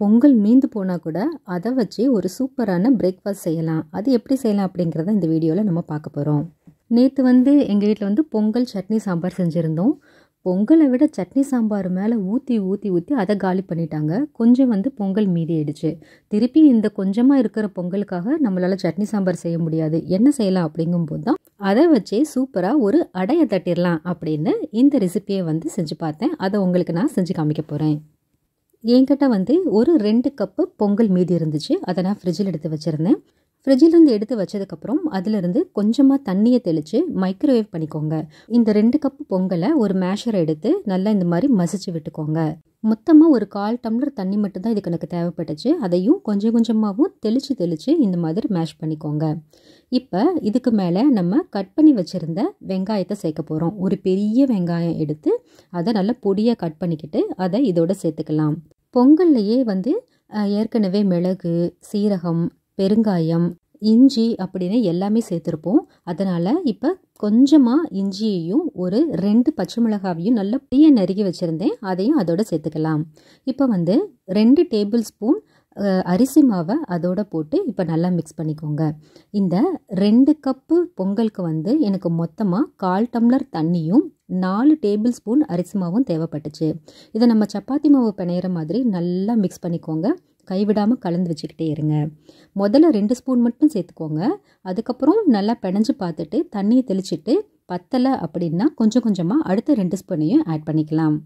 பொங்கல் மீந்து போனால் கூட அதை வச்சு ஒரு சூப்பரான பிரேக்ஃபாஸ்ட் செய்யலாம் அது எப்படி செய்யலாம் அப்படிங்கிறத இந்த வீடியோவில் நம்ம பார்க்க போகிறோம் நேற்று வந்து எங்கள் வீட்டில் வந்து பொங்கல் சட்னி சாம்பார் செஞ்சுருந்தோம் பொங்கலை விட சட்னி சாம்பார் மேலே ஊற்றி ஊற்றி ஊற்றி அதை காலி பண்ணிட்டாங்க கொஞ்சம் வந்து பொங்கல் மீதி ஆயிடுச்சு திருப்பி இந்த கொஞ்சமாக இருக்கிற பொங்கலுக்காக நம்மளால் சட்னி சாம்பார் செய்ய முடியாது என்ன செய்யலாம் அப்படிங்கும்போது தான் அதை வச்சே சூப்பராக ஒரு அடையை தட்டிடலாம் அப்படின்னு இந்த ரெசிப்பியை வந்து செஞ்சு பார்த்தேன் அதை உங்களுக்கு நான் செஞ்சு காமிக்க போகிறேன் என்கிட்ட வந்து ஒரு ரெண்டு கப்பு பொங்கல் மீதி இருந்துச்சு அதை நான் ஃப்ரிட்ஜில் எடுத்து வச்சுருந்தேன் ஃப்ரிட்ஜிலேருந்து எடுத்து வச்சதுக்கப்புறம் அதிலிருந்து கொஞ்சமாக தண்ணியை தெளித்து மைக்ரோவேவ் பண்ணிக்கோங்க இந்த ரெண்டு கப்பு பொங்கலை ஒரு மேஷரை எடுத்து நல்லா இந்த மாதிரி மசிச்சு விட்டுக்கோங்க மொத்தமாக ஒரு கால் டம்ளர் தண்ணி மட்டும்தான் இதுக்கு எனக்கு தேவைப்பட்டுச்சு அதையும் கொஞ்சம் கொஞ்சமாகவும் தெளித்து தெளித்து இந்த மாதிரி மேஷ் பண்ணிக்கோங்க இப்போ இதுக்கு மேலே நம்ம கட் பண்ணி வச்சுருந்த வெங்காயத்தை சேர்க்க போகிறோம் ஒரு பெரிய வெங்காயம் எடுத்து அதை நல்லா பொடியாக கட் பண்ணிக்கிட்டு அதை இதோட சேர்த்துக்கலாம் பொங்கல்லையே வந்து ஏற்கனவே மிளகு சீரகம் பெருங்காயம் இஞ்சி அப்படின்னு எல்லாமே சேர்த்துருப்போம் அதனால் இப்போ கொஞ்சமாக இஞ்சியையும் ஒரு ரெண்டு பச்சை மிளகாவையும் நல்ல பிரிய நறுக்கி வச்சுருந்தேன் அதையும் அதோட சேர்த்துக்கலாம் இப்போ வந்து ரெண்டு டேபிள் ஸ்பூன் அரிசி மாவை அதோட போட்டு இப்போ நல்லா மிக்ஸ் பண்ணிக்கோங்க இந்த ரெண்டு கப்பு பொங்கலுக்கு வந்து எனக்கு மொத்தமாக கால் டம்ளர் தண்ணியும் நாலு டேபிள் ஸ்பூன் அரிசி மாவும் தேவைப்பட்டுச்சு இதை நம்ம சப்பாத்தி மாவு பிணையிற மாதிரி நல்லா மிக்ஸ் பண்ணிக்கோங்க கைவிடாமல் கலந்து வச்சுக்கிட்டே இருங்க முதல்ல ரெண்டு ஸ்பூன் மட்டும் சேர்த்துக்கோங்க அதுக்கப்புறம் நல்லா பிணைஞ்சு பார்த்துட்டு தண்ணியை தெளிச்சிட்டு பத்தலை அப்படின்னா கொஞ்சம் கொஞ்சமாக அடுத்த ரெண்டு ஸ்பூனையும் ஆட் பண்ணிக்கலாம்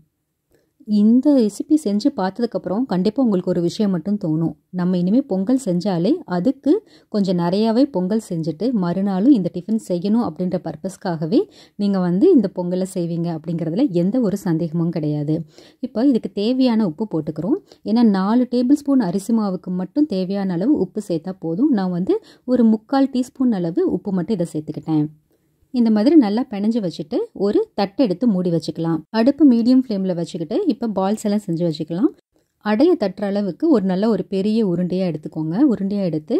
இந்த ரெசிபி செஞ்சு பார்த்ததுக்கப்புறம் கண்டிப்பாக உங்களுக்கு ஒரு விஷயம் மட்டும் தோணும் நம்ம இனிமேல் பொங்கல் செஞ்சாலே அதுக்கு கொஞ்சம் நிறையாவே பொங்கல் செஞ்சுட்டு மறுநாளும் இந்த டிஃபன் செய்யணும் அப்படின்ற பர்பஸ்க்காகவே நீங்கள் வந்து இந்த பொங்கலை செய்வீங்க அப்படிங்கிறதுல எந்த ஒரு சந்தேகமும் கிடையாது இப்போ இதுக்கு தேவையான உப்பு போட்டுக்கிறோம் ஏன்னா நாலு டேபிள் ஸ்பூன் அரிசி மாவுக்கு மட்டும் தேவையான அளவு உப்பு சேர்த்தா போதும் நான் வந்து ஒரு முக்கால் டீஸ்பூன் அளவு உப்பு மட்டும் இதை சேர்த்துக்கிட்டேன் இந்த மாதிரி நல்லா பிணைஞ்சு வச்சுட்டு ஒரு தட்டை எடுத்து மூடி வச்சுக்கலாம் அடுப்பு மீடியம் ஃப்ளேமில் வச்சுக்கிட்டு இப்போ பால்ஸ் எல்லாம் செஞ்சு வச்சுக்கலாம் அடையை தட்டுற அளவுக்கு ஒரு நல்ல ஒரு பெரிய உருண்டையாக எடுத்துக்கோங்க உருண்டையாக எடுத்து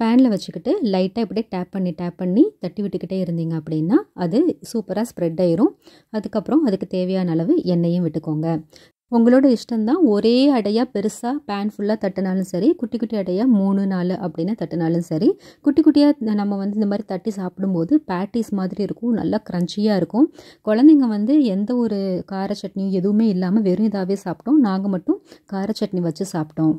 பேனில் வச்சுக்கிட்டு லைட்டாக இப்படியே டேப் பண்ணி டேப் பண்ணி தட்டி விட்டுக்கிட்டே இருந்தீங்க அப்படின்னா அது சூப்பராக ஸ்ப்ரெட் ஆயிரும் அதுக்கப்புறம் அதுக்கு தேவையான அளவு எண்ணெயும் விட்டுக்கோங்க உங்களோட இஷ்டம்தான் ஒரே அடையாக பெருசாக பேன் ஃபுல்லாக தட்டினாலும் சரி குட்டி குட்டி அடையாக மூணு நாலு அப்படின்னு தட்டினாலும் சரி குட்டி குட்டியாக நம்ம வந்து இந்த மாதிரி தட்டி சாப்பிடும்போது பேட்டிஸ் மாதிரி இருக்கும் நல்லா க்ரன்ச்சியாக இருக்கும் குழந்தைங்க வந்து எந்த ஒரு கார சட்னியும் எதுவுமே இல்லாமல் வெறும் இதாகவே சாப்பிட்டோம் நாங்கள் மட்டும் கார சட்னி வச்சு சாப்பிட்டோம்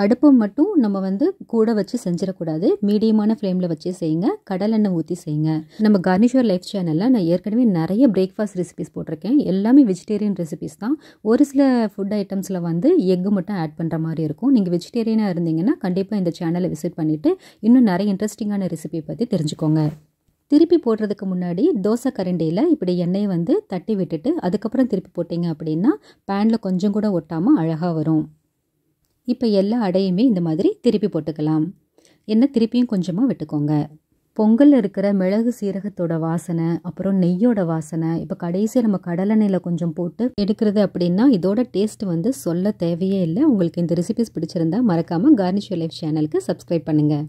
அடுப்பு மட்டும் நம்ம வந்து கூட வச்சு செஞ்சிடக்கூடாது மீடியமான ஃப்ளேமில் வச்சு செய்யுங்க கடலெண்ணெய் ஊற்றி செய்யுங்க நம்ம கார்னிஷ்வர் லைஃப் சேனலில் நான் ஏற்கனவே நிறைய பிரேக்ஃபாஸ்ட் ரெசிபிஸ் போட்டிருக்கேன் எல்லாமே வெஜிடேரியன் ரெசிபிஸ் தான் ஒரு சில ஃபுட் ஐட்டம்ஸில் வந்து எக்கு மட்டும் ஆட் பண்ணுற மாதிரி இருக்கும் நீங்கள் வெஜிடேரியனாக இருந்தீங்கன்னா கண்டிப்பாக இந்த சேனலை விசிட் பண்ணிவிட்டு இன்னும் நிறைய இன்ட்ரெஸ்டிங்கான ரெசிபி பற்றி தெரிஞ்சுக்கோங்க திருப்பி போடுறதுக்கு முன்னாடி தோசை கரண்டியில் இப்படி எண்ணெயை வந்து தட்டி விட்டுட்டு அதுக்கப்புறம் திருப்பி போட்டிங்க அப்படின்னா பேனில் கொஞ்சம் கூட ஒட்டாமல் அழகாக வரும் இப்போ எல்லா அடையுமே இந்த மாதிரி திருப்பி போட்டுக்கலாம் என்ன திருப்பியும் கொஞ்சமாக விட்டுக்கோங்க பொங்கல் இருக்கிற மிளகு சீரகத்தோட வாசனை அப்புறம் நெய்யோட வாசனை இப்போ கடைசியாக நம்ம கடலெண்ணெயில் கொஞ்சம் போட்டு எடுக்கிறது அப்படின்னா இதோட டேஸ்ட் வந்து சொல்ல தேவையே இல்லை உங்களுக்கு இந்த ரெசிபிஸ் பிடிச்சிருந்தா மறக்காமல் கார்னிஷ் லைஃப் சேனலுக்கு சப்ஸ்கிரைப் பண்ணுங்கள்